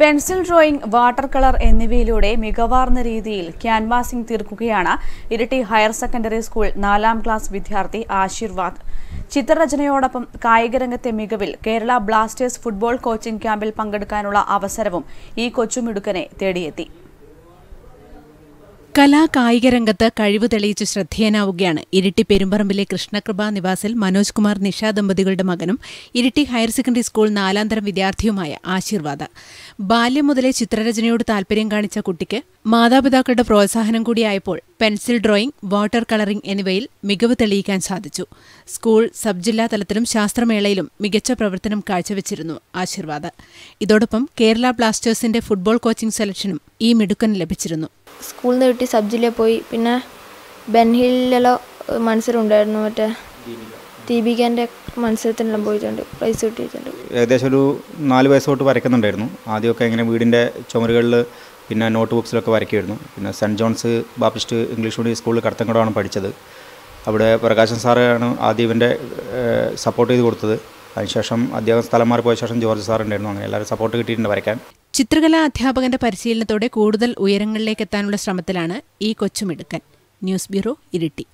pencil drawing water colour എന്നിവയിലൂടെ മികവാർന്ന രീതിയിൽ canvassing തീർക്കുകയാണ് ഇരട്ടി ഹയർ സെക്കൻഡറി സ്കൂൾ നാലാം ക്ലാസ് വിദ്യാർത്ഥി ആശീർവാദ് ചിത്രരചനയോടൊപ്പം കായികരംഗത്തെ മികവിൽ കേരള ബ്ലാസ്റ്റേഴ്സ് ഫുട്ബോൾ കോച്ചിംഗ് ക്യാമ്പിൽ പങ്കെടുക്കാനുള്ള അവസരവും ഈ കൊച്ചുമിടുക്കനെ തേടിയെത്തി കലാകായിക രംഗത്ത് കഴിവ് തെളിയിച്ച് ശ്രദ്ധേയനാവുകയാണ് ഇരിട്ടി പെരുമ്പറമ്പിലെ കൃഷ്ണകൃപ നിവാസിൽ മനോജ് കുമാർ നിഷ ദമ്പതികളുടെ മകനും ഇരിട്ടി ഹയർ സെക്കൻഡറി സ്കൂൾ നാലാന്തരം വിദ്യാർത്ഥിയുമായ ആശീർവാദ ബാല്യം മുതലേ ചിത്രരചനയോട് താൽപര്യം കാണിച്ച കുട്ടിക്ക് മാതാപിതാക്കളുടെ പ്രോത്സാഹനം കൂടിയായപ്പോൾ പെൻസിൽ ഡ്രോയിംഗ് വാട്ടർ കളറിംഗ് എന്നിവയിൽ മികവ് തെളിയിക്കാൻ സാധിച്ചു സ്കൂൾ സബ് ജില്ലാ തലത്തിലും ശാസ്ത്രമേളയിലും മികച്ച പ്രവർത്തനം കാഴ്ചവെച്ചിരുന്നു ആശീർവാദ് ഇതോടൊപ്പം കേരള ബ്ലാസ്റ്റേഴ്സിന്റെ ഫുട്ബോൾ കോച്ചിംഗ് സെലക്ഷനും ഈ മിടുക്കൻ ലഭിച്ചിരുന്നു സ്കൂളിൽ നിന്ന് കിട്ടി സബ്ജിലെ പോയി പിന്നെ ബെൻഹിലെല്ലാം മത്സരം ഉണ്ടായിരുന്നു മറ്റേ ദീപികൻ്റെ മത്സരത്തിനെല്ലാം പോയിട്ടുണ്ട് പ്രൈസ് കിട്ടിയിട്ടുണ്ട് ഏകദേശം ഒരു നാല് വയസ്സ് തൊട്ട് വരയ്ക്കുന്നുണ്ടായിരുന്നു ആദ്യമൊക്കെ ഇങ്ങനെ വീടിൻ്റെ ചുമരുകളിൽ പിന്നെ നോട്ട് ബുക്സിലൊക്കെ വരയ്ക്കുമായിരുന്നു പിന്നെ Saint John's Baptist English medium സ്കൂളിൽ കടത്തങ്കടമാണ് പഠിച്ചത് അവിടെ പ്രകാശൻ സാറാണ് ആദ്യം ഇവൻ്റെ സപ്പോർട്ട് ചെയ്ത് കൊടുത്തത് അതിനുശേഷം അദ്ദേഹം സ്ഥലം മാറി പോയ ശേഷം ജോർജ് സാറുണ്ടായിരുന്നു അങ്ങനെ എല്ലാവരും സപ്പോർട്ട് കിട്ടിയിട്ടുണ്ട് വരയ്ക്കാൻ ചിത്രകലാ അധ്യാപകന്റെ പരിശീലനത്തോടെ കൂടുതൽ ഉയരങ്ങളിലേക്ക് എത്താനുള്ള ശ്രമത്തിലാണ് ഈ കൊച്ചുമിടുക്കൻ ന്യൂസ് ബ്യൂറോ ഇരിട്ടി